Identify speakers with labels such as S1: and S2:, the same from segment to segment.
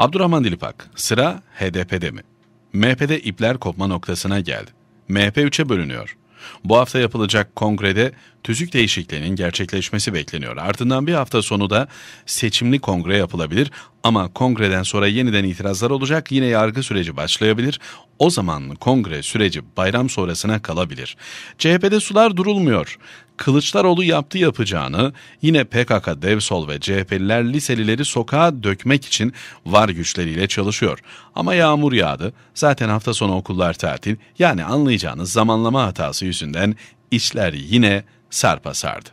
S1: Abdurrahman Dilipak, sıra HDP'de mi? MHP'de ipler kopma noktasına geldi. MHP 3'e bölünüyor. Bu hafta yapılacak kongrede tüzük değişikliğinin gerçekleşmesi bekleniyor. Ardından bir hafta sonu da seçimli kongre yapılabilir ama kongreden sonra yeniden itirazlar olacak. Yine yargı süreci başlayabilir. O zaman kongre süreci bayram sonrasına kalabilir. CHP'de sular durulmuyor. Kılıçdaroğlu yaptı yapacağını yine PKK, Devsol ve CHP'liler liselileri sokağa dökmek için var güçleriyle çalışıyor. Ama yağmur yağdı. Zaten hafta sonu okullar tatil. Yani anlayacağınız zamanlama hatası yüzünden işler yine sarpa sardı.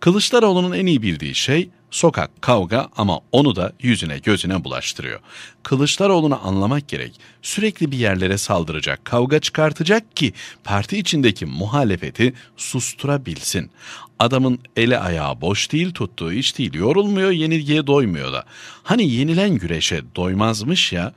S1: Kılıçdaroğlu'nun en iyi bildiği şey Sokak, kavga ama onu da yüzüne gözüne bulaştırıyor. Kılıçdaroğlu'nu anlamak gerek. Sürekli bir yerlere saldıracak, kavga çıkartacak ki parti içindeki muhalefeti susturabilsin. Adamın eli ayağı boş değil, tuttuğu iş değil, yorulmuyor, yenilgiye doymuyor da. Hani yenilen güreşe doymazmış ya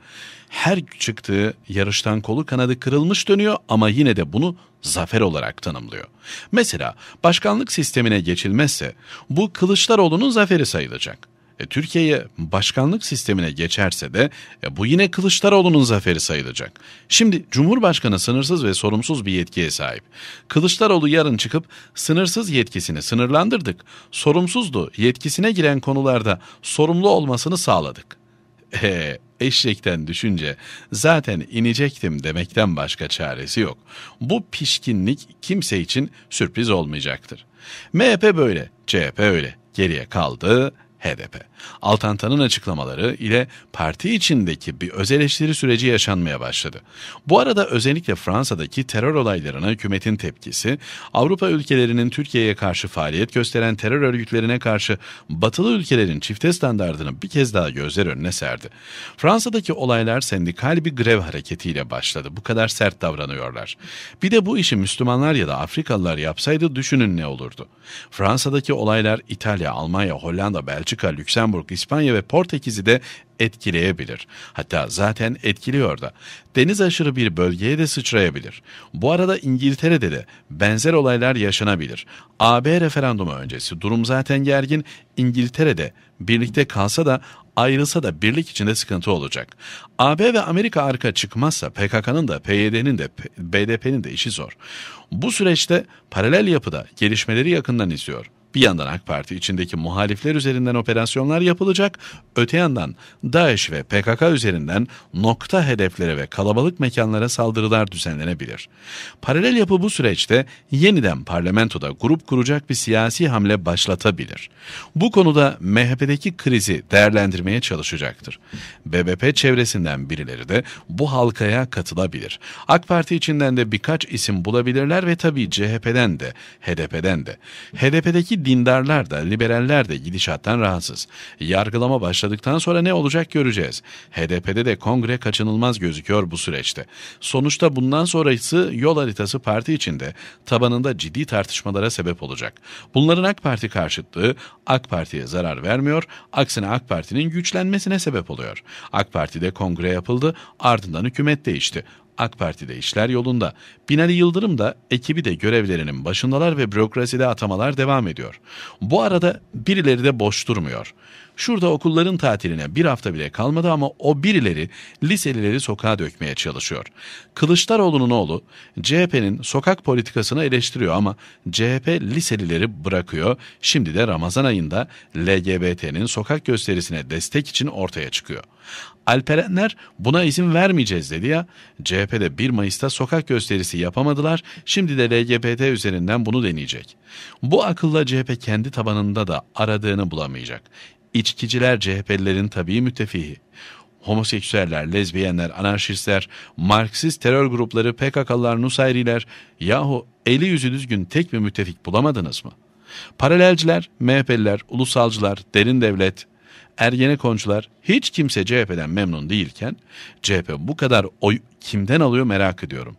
S1: her çıktığı yarıştan kolu kanadı kırılmış dönüyor ama yine de bunu zafer olarak tanımlıyor. Mesela başkanlık sistemine geçilmezse bu Kılıçdaroğlu'nun zaferi sayılacak. E, Türkiye'ye başkanlık sistemine geçerse de e, bu yine Kılıçdaroğlu'nun zaferi sayılacak. Şimdi Cumhurbaşkanı sınırsız ve sorumsuz bir yetkiye sahip. Kılıçdaroğlu yarın çıkıp sınırsız yetkisini sınırlandırdık. Sorumsuzdu yetkisine giren konularda sorumlu olmasını sağladık. E, eşekten düşünce zaten inecektim demekten başka çaresi yok. Bu pişkinlik kimse için sürpriz olmayacaktır. MHP böyle, CHP öyle. Geriye kaldı HDP. Altantan'ın açıklamaları ile parti içindeki bir öz eleştiri süreci yaşanmaya başladı. Bu arada özellikle Fransa'daki terör olaylarına hükümetin tepkisi, Avrupa ülkelerinin Türkiye'ye karşı faaliyet gösteren terör örgütlerine karşı batılı ülkelerin çifte standardını bir kez daha gözler önüne serdi. Fransa'daki olaylar sendikal bir grev hareketiyle başladı. Bu kadar sert davranıyorlar. Bir de bu işi Müslümanlar ya da Afrikalılar yapsaydı düşünün ne olurdu. Fransa'daki olaylar İtalya, Almanya, Hollanda, Belçika, Belçika, Lüksemburg, İspanya ve Portekiz'i de etkileyebilir. Hatta zaten etkiliyor da. Deniz aşırı bir bölgeye de sıçrayabilir. Bu arada İngiltere'de de benzer olaylar yaşanabilir. AB referandumu öncesi durum zaten gergin. İngiltere'de birlikte kalsa da ayrılsa da birlik içinde sıkıntı olacak. AB ve Amerika arka çıkmazsa PKK'nın da PYD'nin de BDP'nin de işi zor. Bu süreçte paralel yapıda gelişmeleri yakından izliyor. Bir yandan AK Parti içindeki muhalifler üzerinden operasyonlar yapılacak, öte yandan DAEŞ ve PKK üzerinden nokta hedeflere ve kalabalık mekanlara saldırılar düzenlenebilir. Paralel yapı bu süreçte yeniden parlamentoda grup kuracak bir siyasi hamle başlatabilir. Bu konuda MHP'deki krizi değerlendirmeye çalışacaktır. BBP çevresinden birileri de bu halkaya katılabilir. AK Parti içinden de birkaç isim bulabilirler ve tabii CHP'den de, HDP'den de. HDP'deki dindarlar da, liberaller de gidişattan rahatsız. Yargılama başladıktan sonra ne olacak göreceğiz. HDP'de de kongre kaçınılmaz gözüküyor bu süreçte. Sonuçta bundan sonrası yol haritası parti içinde tabanında ciddi tartışmalara sebep olacak. Bunların AK Parti karşıtlığı AK Parti'ye zarar vermiyor, aksine AK Parti'nin güçlenmesine sebep oluyor. AK Parti'de kongre yapıldı, ardından hükümet değişti. AK Parti'de işler yolunda. Binali Yıldırım da ekibi de görevlerinin başındalar ve bürokraside atamalar devam ediyor. Bu arada birileri de boş durmuyor. Şurada okulların tatiline bir hafta bile kalmadı ama o birileri liselileri sokağa dökmeye çalışıyor. Kılıçdaroğlu'nun oğlu CHP'nin sokak politikasını eleştiriyor ama CHP liselileri bırakıyor. Şimdi de Ramazan ayında LGBT'nin sokak gösterisine destek için ortaya çıkıyor. Alperenler buna izin vermeyeceğiz dedi ya. CHP'de 1 Mayıs'ta sokak gösterisi yapamadılar. Şimdi de LGBT üzerinden bunu deneyecek. Bu akılla CHP kendi tabanında da aradığını bulamayacak. İçkiciler CHP'lilerin tabii müttefiği. Homoseksüeller, lezbiyenler, anarşistler, Marksist terör grupları, PKK'lar, Nusayriler yahu eli yüzü düzgün tek bir müttefik bulamadınız mı? Paralelciler, MHP'liler, ulusalcılar, derin devlet, Ergenekoncular hiç kimse CHP'den memnun değilken CHP bu kadar oy kimden alıyor merak ediyorum.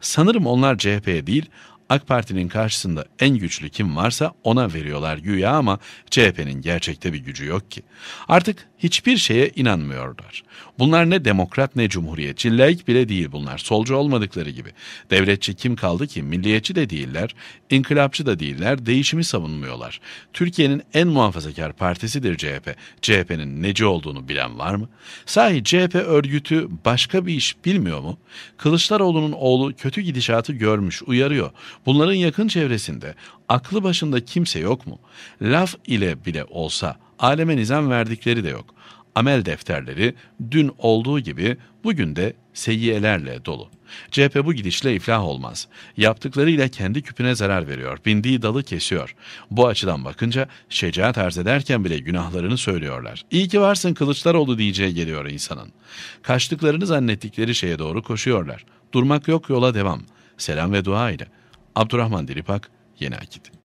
S1: Sanırım onlar CHP'ye değil AK Parti'nin karşısında en güçlü kim varsa ona veriyorlar güya ama CHP'nin gerçekte bir gücü yok ki. Artık hiçbir şeye inanmıyorlar. Bunlar ne demokrat ne cumhuriyetçi, laik bile değil bunlar. Solcu olmadıkları gibi. Devletçi kim kaldı ki? Milliyetçi de değiller, inkılapçı da değiller, değişimi savunmuyorlar. Türkiye'nin en muhafazakar partisidir CHP. CHP'nin neci olduğunu bilen var mı? Sahi CHP örgütü başka bir iş bilmiyor mu? Kılıçdaroğlu'nun oğlu kötü gidişatı görmüş, uyarıyor. Bunların yakın çevresinde aklı başında kimse yok mu? Laf ile bile olsa aleme nizam verdikleri de yok. Amel defterleri dün olduğu gibi bugün de seyyiyelerle dolu. CHP bu gidişle iflah olmaz. Yaptıklarıyla kendi küpüne zarar veriyor, bindiği dalı kesiyor. Bu açıdan bakınca şecaat arz ederken bile günahlarını söylüyorlar. İyi ki varsın Kılıçdaroğlu diyeceği geliyor insanın. Kaçtıklarını zannettikleri şeye doğru koşuyorlar. Durmak yok yola devam. Selam ve dua ile. Abdurrahman Dilipak, Yeni Akit.